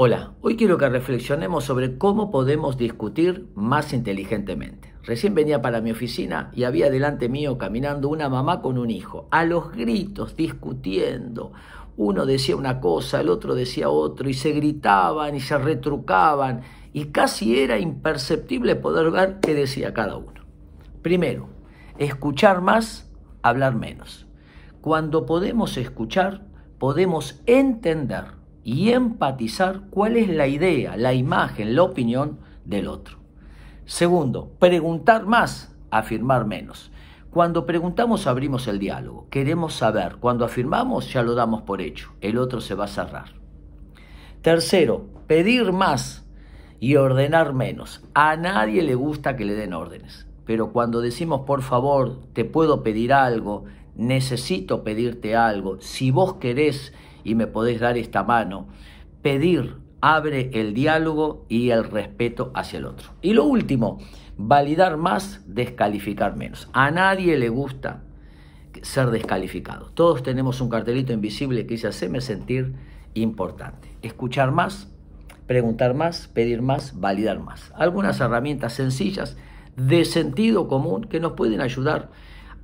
Hola, hoy quiero que reflexionemos sobre cómo podemos discutir más inteligentemente. Recién venía para mi oficina y había delante mío caminando una mamá con un hijo, a los gritos, discutiendo. Uno decía una cosa, el otro decía otro, y se gritaban y se retrucaban, y casi era imperceptible poder ver qué decía cada uno. Primero, escuchar más, hablar menos. Cuando podemos escuchar, podemos entender y empatizar cuál es la idea, la imagen, la opinión del otro. Segundo, preguntar más, afirmar menos. Cuando preguntamos abrimos el diálogo, queremos saber, cuando afirmamos ya lo damos por hecho, el otro se va a cerrar. Tercero, pedir más y ordenar menos. A nadie le gusta que le den órdenes, pero cuando decimos por favor, te puedo pedir algo, necesito pedirte algo, si vos querés y me podés dar esta mano. Pedir abre el diálogo y el respeto hacia el otro. Y lo último, validar más, descalificar menos. A nadie le gusta ser descalificado. Todos tenemos un cartelito invisible que dice hacerme sentir importante. Escuchar más, preguntar más, pedir más, validar más. Algunas herramientas sencillas de sentido común que nos pueden ayudar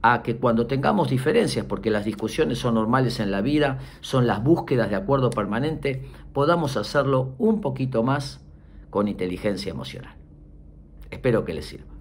a que cuando tengamos diferencias, porque las discusiones son normales en la vida, son las búsquedas de acuerdo permanente, podamos hacerlo un poquito más con inteligencia emocional. Espero que les sirva.